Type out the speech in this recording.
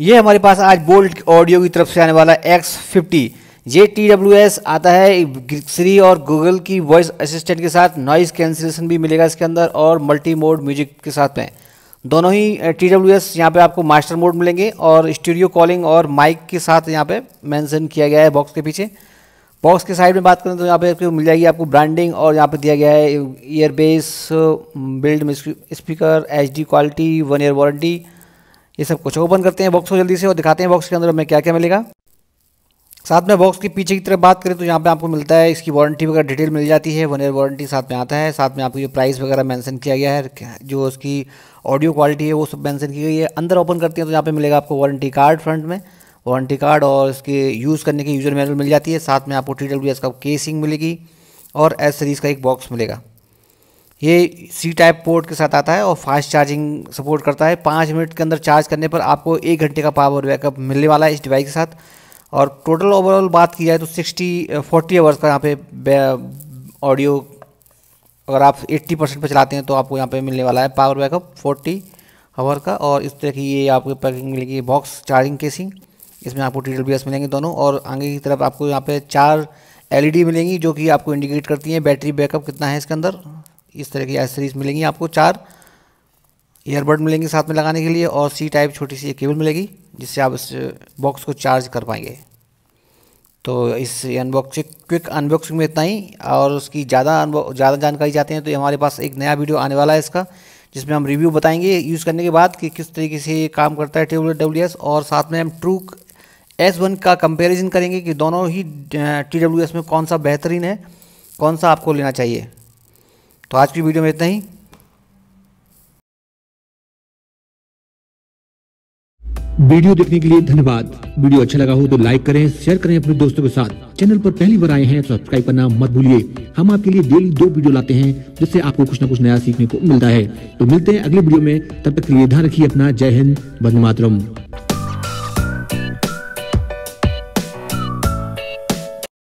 ये हमारे पास आज बोल्ट ऑडियो की तरफ से आने वाला एक्स फिफ्टी ये टी डब्ल्यू एस आता है श्री और गूगल की वॉइस असिस्टेंट के साथ नॉइज़ कैंसिलेशन भी मिलेगा इसके अंदर और मल्टी मोड म्यूजिक के साथ में दोनों ही टी डब्ल्यू एस यहाँ पर आपको मास्टर मोड मिलेंगे और स्टूडियो कॉलिंग और माइक के साथ यहाँ पे मेंशन किया गया है बॉक्स के पीछे बॉक्स के साइड में बात करें तो यहाँ पे मिल जाएगी आपको ब्रांडिंग और यहाँ पे दिया गया है ईयरबेस build speaker H quality one year warranty ये सब कुछ ओपन करते हैं बॉक्स को जल्दी से और दिखाते हैं बॉक्स के अंदर हमें क्या क्या मिलेगा साथ में बॉक्स के पीछे की तरफ बात करें तो यहाँ पे आपको मिलता है इसकी वारंटी वगैरह डिटेल मिल जाती है वन ईयर वारंटी साथ में आता है साथ में आपको जो प्राइस वगैरह मेंशन किया गया है जो उसकी ऑडियो क्वालिटी है वो सब मेंशन की गई है अंदर ओपन करते हैं तो यहाँ पे मिलेगा आपको वारंटी कार्ड फ्रंट में वारंटी कार्ड और इसके यूज़ करने की यूज़र मैनुअल मिल जाती है साथ में आपको टी का केसिंग मिलेगी और एस सीरीज़ का एक बॉक्स मिलेगा ये सी टाइप पोर्ट के साथ आता है और फास्ट चार्जिंग सपोर्ट करता है पाँच मिनट के अंदर चार्ज करने पर आपको एक घंटे का पावर बैकअप मिलने वाला है इस डिवाइस के साथ और टोटल ओवरऑल बात की जाए तो सिक्सटी फोर्टी आवर्स का यहाँ पे ऑडियो uh, अगर आप 80 परसेंट पर चलाते हैं तो आपको यहाँ पे मिलने वाला है पावर बैकअप 40 आवर का और इस तरह की ये आपको पैकिंग मिलेगी बॉक्स चार्जिंग केसिंग इसमें आपको टी मिलेंगे दोनों और आगे की तरफ आपको यहाँ पे चार डी e मिलेंगी जो कि आपको इंडिकेट करती हैं बैटरी बैकअप कितना है इसके अंदर इस तरह की एसेसरीज मिलेंगी आपको चार ईयरबड मिलेंगे साथ में लगाने के लिए और सी टाइप छोटी सी केबल मिलेगी जिससे आप इस बॉक्स को चार्ज कर पाएंगे तो इस अनबॉक्सिंग क्विक अनबॉक्सिंग में इतना ही और उसकी ज़्यादा ज़्यादा जानकारी चाहते हैं तो हमारे पास एक नया वीडियो आने वाला है इसका जिसमें हम रिव्यू बताएंगे यूज़ करने के बाद कि किस तरीके से काम करता है टी डब्ल्यू और साथ में हम ट्रू एस वन का कंपैरिजन करेंगे कि दोनों ही टी डब्ल्यू एस में कौन सा बेहतरीन है कौन सा आपको लेना चाहिए तो आज की वीडियो में इतना ही वीडियो देखने के लिए धन्यवाद वीडियो अच्छा लगा हो तो लाइक करें शेयर करें अपने दोस्तों के साथ चैनल पर पहली बार आए हैं तो सब्सक्राइब करना मत भूलिए हम आपके लिए डेली दो वीडियो लाते हैं जिससे आपको कुछ ना कुछ नया सीखने को मिलता है तो मिलते हैं अगले वीडियो में तब तक के लिए ध्यान रखिए अपना जय हिंद बंद मातरम